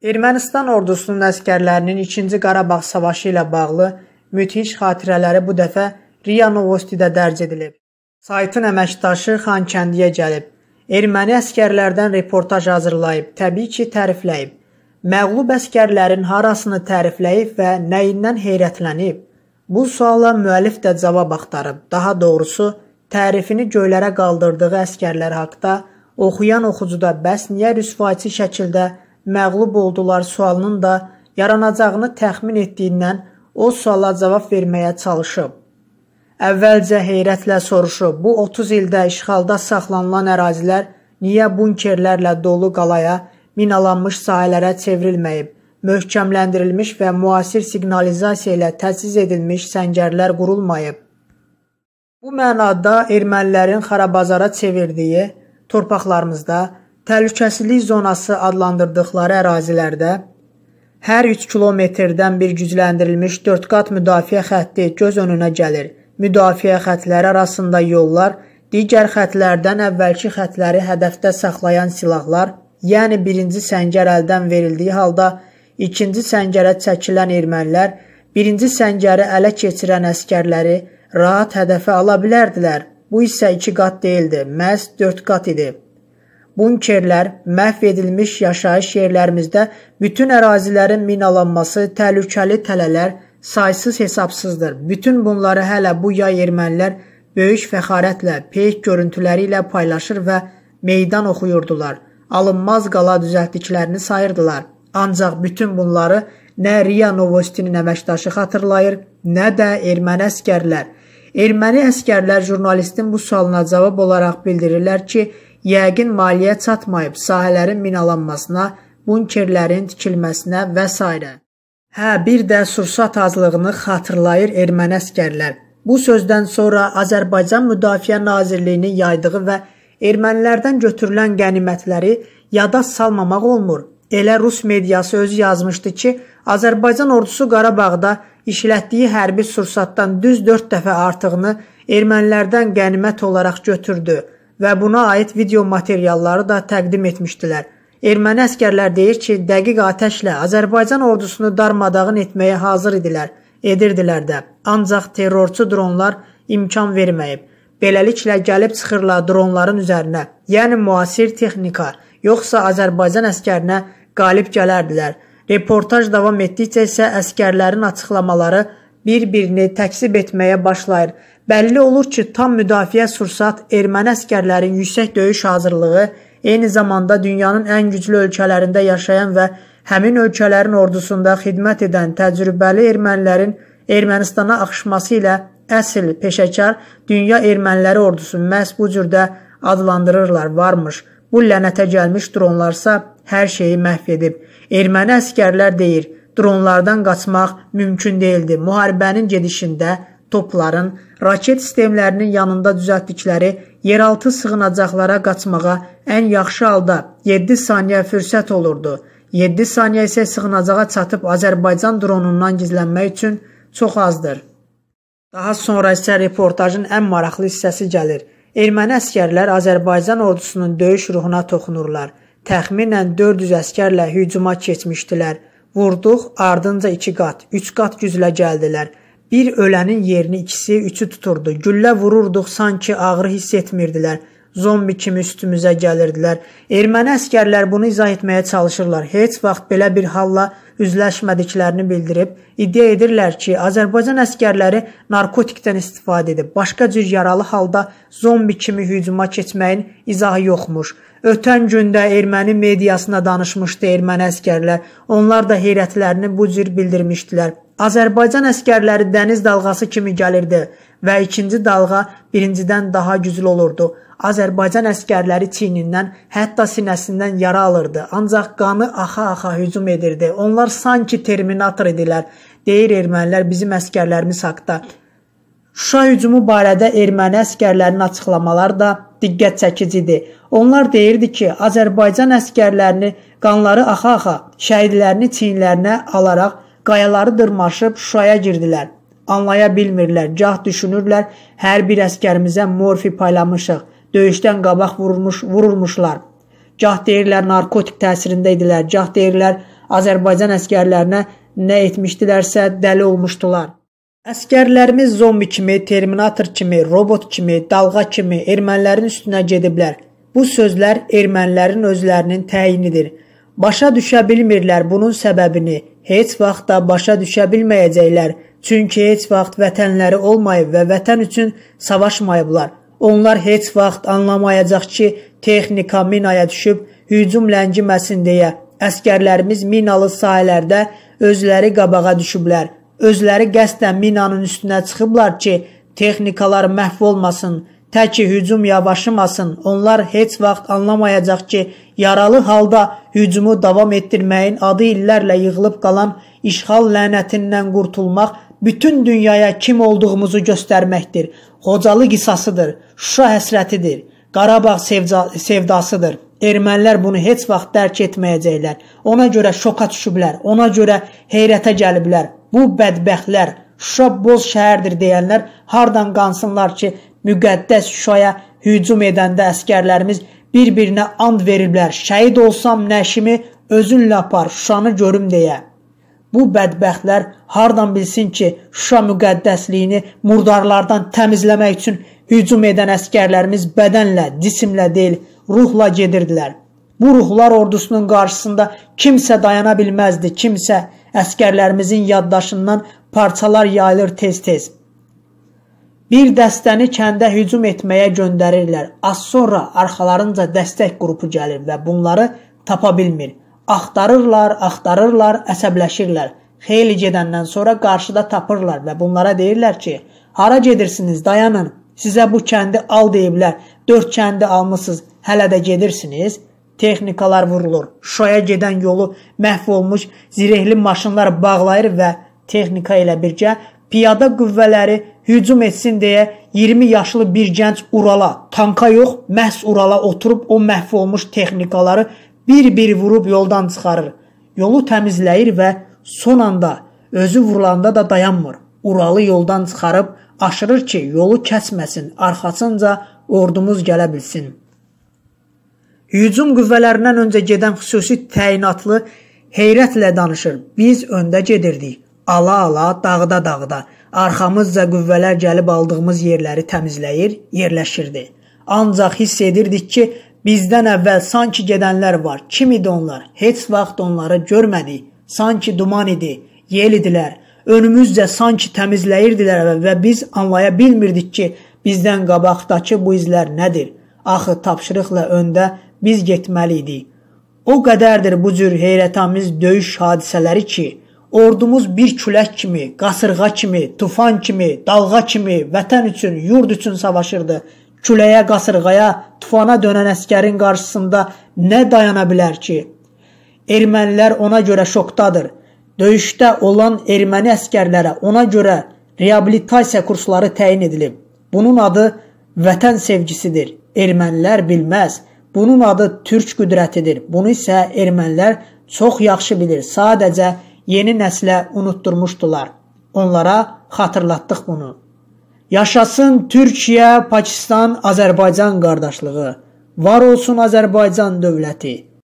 Ermənistan ordusunun əskərlərinin 2-ci Qarabağ savaşı ilə bağlı müthiş xatirələri bu dəfə Riya Novosti-də dərc edilib. Saytın əməkdaşı Xankəndiyə gəlib. Erməni əskərlərdən reportaj hazırlayıb, təbii ki, tərifləyib. Məğlub əskərlərin harasını tərifləyib və nəyindən heyrətlənib? Bu suala müəllif də cavab axtarıb. Daha doğrusu, tərifini göylərə qaldırdığı əskərlər haqqında oxuyan oxucuda bəs niyə rüsvayçı şəkildə məğlub oldular sualının da yaranacağını təxmin etdiyindən o suala cavab verməyə çalışıb. Əvvəlcə heyrətlə soruşub, bu 30 ildə işğalda saxlanılan ərazilər niyə bunkerlərlə dolu qalaya, minalanmış sahələrə çevrilməyib, möhkəmləndirilmiş və müasir siqnalizasiya ilə təchiz edilmiş səngərlər qurulmayıb. Bu mənada ermənilərin xarabazara çevirdiyi torpaqlarımızda təhlükəsizlik zonası adlandırdıqları ərazilərdə hər 3 kilometrdən bir gücləndirilmiş 4 qat müdafiə xətti göz önünə gəlir. Müdafiə xətləri arasında yollar, digər xətlərdən əvvəlki xətləri hədəfdə saxlayan silahlar, yəni birinci səngər əldən verildiyi halda ikinci səngərə çəkilən ermənilər birinci səngəri ələ keçirən əskərləri rahat hədəfə ala bilərdilər. Bu isə 2 qat deyildi, məhz 4 qat idi bunkerlər, məhv edilmiş yaşayış yerlərimizdə bütün ərazilərin minalanması, təhlükəli tələlər saysız-hesabsızdır. Bütün bunları hələ bu yay ermənilər böyük fəxarətlə, peyk görüntüləri ilə paylaşır və meydan oxuyurdular. Alınmaz qala düzəltdiklərini sayırdılar. Ancaq bütün bunları nə Riya Novostinin əməkdaşı xatırlayır, nə də erməni əskərlər. Erməni əskərlər jurnalistin bu sualına cavab olaraq bildirirlər ki, yəqin maliyyə çatmayıb sahələrin minalanmasına, bunkerlərin tikilməsinə və s. Hə, bir də Sursat azlığını xatırlayır erməni əskərlər. Bu sözdən sonra Azərbaycan Müdafiə Nazirliyinin yaydığı və ermənilərdən götürülən qənimətləri yada salmamaq olmur. Elə rus mediası özü yazmışdı ki, Azərbaycan ordusu Qarabağda işlətdiyi hərbi sursatdan düz 4 dəfə artığını ermənilərdən qənimət olaraq götürdü və buna aid video materialları da təqdim etmişdilər. Erməni əskərlər deyir ki, dəqiq atəşlə Azərbaycan ordusunu darmadağın etməyə hazır idilər, edirdilər də. Ancaq terrorçu dronlar imkan verməyib. Beləliklə gəlib çıxırlar dronların üzərinə. Yəni müasir texnika, yoxsa Azərbaycan əskərinə qalib gələrdilər. Reportaj davam etdikcə isə əskərlərin açıqlamaları bir-birini təksib etməyə başlayır. Bəlli olur ki, tam müdafiə sursat erməni əskərlərin yüksək döyüş hazırlığı eyni zamanda dünyanın ən güclü ölkələrində yaşayan və həmin ölkələrin ordusunda xidmət edən təcrübəli ermənilərin Ermənistana axışması ilə əsl peşəkar dünya erməniləri ordusu məhz bu cürdə adlandırırlar varmış. Bu lənətə gəlmiş dronlarsa hər şeyi məhv edib. Erməni əskərlər deyir, dronlardan qaçmaq mümkün değildi. Müharibənin gedişində topların, raket sistemlərinin yanında düzəltdikləri yeraltı sığınacaqlara qaçmağa ən yaxşı halda 7 saniyə fürsət olurdu. 7 saniyə isə sığınacağa çatıb Azərbaycan dronundan gizlənmək üçün çox azdır. Daha sonra isə reportajın ən maraqlı hissəsi gəlir. Erməni əskərlər Azərbaycan ordusunun döyüş ruhuna toxunurlar. Təxminən 400 əskərlə hücuma keçmişdilər. Vurduq, ardınca 2 qat, 3 qat güclə gəldilər. Bir ölənin yerini ikisi, üçü tuturdu. Güllə vururduq sanki ağrı hiss etmirdilər. Zombi kimi üstümüzə gəlirdilər. Erməni əskərlər bunu izah etməyə çalışırlar. Heç vaxt belə bir halla üzləşmədiklərini bildirib, iddia edirlər ki, Azərbaycan əskərləri narkotikdən istifadə edib başqa cür yaralı halda zombi kimi hücuma keçməyin izahı yoxmuş. Ötən gündə erməni mediasına danışmışdı erməni əskərlər. Onlar da heyrətlərini bu cür bildirmişdilər. Azərbaycan əskərləri dəniz dalğası kimi gəlirdi və ikinci dalğa birincidən daha güclü olurdu. Azərbaycan əskərləri çiynindən, hətta sinəsindən yara alırdı, ancaq qanı axa-axa hücum edirdi. Onlar sanki terminator idilər, deyir ermənilər bizim əskərlərimiz haqqda. Şuşa hücumu barədə erməni əskərlərinin açıqlamaları da diqqət çəkicidir. Onlar deyirdi ki, Azərbaycan əskərlərini qanları axa-axa, şəhidlərini çiyinlərinə alaraq qayaları dırmaşıb Şuşaya girdilər. Anlaya bilmirlər, cah düşünürlər, hər bir əskərimizə morfi paylamışıq. Döyüşdən qabaq vurulmuş, vurulmuşlar. Cah deyirlər narkotik təsirində idilər, cah deyirlər Azərbaycan əskərlərinə nə etmişdilərsə dəli olmuşdular. Əskərlərimiz zombi kimi, terminator kimi, robot kimi, dalğa kimi ermənilərin üstünə gediblər. Bu sözlər ermənilərin özlərinin təyinidir. Başa düşə bilmirlər bunun səbəbini. Heç vaxt da başa düşə bilməyəcəklər. Çünki heç vaxt vətənləri olmayıb və vətən üçün savaşmayıblar. Onlar heç vaxt anlamayacaq ki, texnika minaya düşüb hücum ləngiməsin deyə əskərlərimiz minalı sahələrdə özləri qabağa düşüblər. Özləri qəsdən minanın üstünə çıxıblar ki, texnikalar məhv olmasın, təki hücum yavaşımasın. Onlar heç vaxt anlamayacaq ki, yaralı halda hücumu davam etdirməyin adı illərlə yığılıb qalan işğal lənətindən qurtulmaq bütün dünyaya kim olduğumuzu göstərməkdir. Xocalı qisasıdır, Şuşa həsrətidir, Qarabağ sevca sevdasıdır. Ermənilər bunu heç vaxt dərk etməyəcəklər. Ona görə şoka düşüblər, ona görə heyrətə gəliblər. Bu bədbəxtlər Şuşa boz şəhərdir deyənlər hardan qansınlar ki, müqəddəs Şuşaya hücum edəndə əskərlərimiz bir-birinə and veriblər. Şəhid olsam nəşimi özünlə apar, Şuşanı görüm deyə. Bu bədbəxtlər hardan bilsin ki, Şuşa müqəddəsliyini murdarlardan təmizləmək üçün hücum edən əskərlərimiz bədənlə, cisimlə deyil, ruhla gedirdilər. Bu ruhlar ordusunun qarşısında kimsə dayana bilməzdi, kimsə əskərlərimizin yaddaşından parçalar yayılır tez-tez. Bir dəstəni kəndə hücum etməyə göndərirlər. Az sonra arxalarınca dəstək qrupu gəlir və bunları tapa bilmir. Axtarırlar, axtarırlar, əsəbləşirlər. Xeyli gedəndən sonra qarşıda tapırlar və bunlara deyirlər ki, hara gedirsiniz, dayanın. Sizə bu kəndi al deyiblər 4 kəndi almısınız, hələ də gedirsiniz. Texnikalar vurulur. Şoya gedən yolu məhv olmuş zirehli maşınlar bağlayır və texnika ilə birgə piyada qüvvələri hücum etsin deyə 20 yaşlı bir gənc Urala, tanka yox, məhz Urala oturub o məhv olmuş texnikaları bir-bir vurub yoldan çıxarır. Yolu təmizləyir və son anda özü vurulanda da dayanmır. Uralı yoldan çıxarıb aşırır ki, yolu kəsməsin. Arxasınca ordumuz gələ bilsin. Hücum qüvvələrindən öncə gedən xüsusi təyinatlı heyrətlə danışır. Biz öndə gedirdik. Ala-ala, dağda-dağda, arxamızca qüvvələr gəlib aldığımız yerləri təmizləyir, yerləşirdi. Ancaq hiss edirdik ki, bizdən əvvəl sanki gedənlər var. Kim idi onlar? Heç vaxt onları görmədik. Sanki duman idi, yel idilər. Önümüzcə sanki təmizləyirdilər və biz anlaya bilmirdik ki, Bizdən qabaqdakı bu izlər nədir? Axı tapşırıqla öndə biz getməli idik. O qədərdir bu cür heyrətamiz döyüş hadisələri ki, ordumuz bir külək kimi, qasırğa kimi, tufan kimi, dalğa kimi vətən üçün, yurd üçün savaşırdı. Küləyə, qasırğaya, tufana dönən əskərin qarşısında nə dayana bilər ki? Ermənilər ona görə şokdadır. Döyüşdə olan erməni əskərlərə ona görə reabilitasiya kursları təyin edilib. Bunun adı vətən sevgisidir. Ermənilər bilməz. Bunun adı türk qüdrətidir. Bunu isə ermənilər çox yaxşı bilir. Sadəcə yeni nəslə unutdurmuşdular. Onlara xatırlatdıq bunu. Yaşasın Türkiyə, Pakistan, Azərbaycan qardaşlığı. Var olsun Azərbaycan dövləti.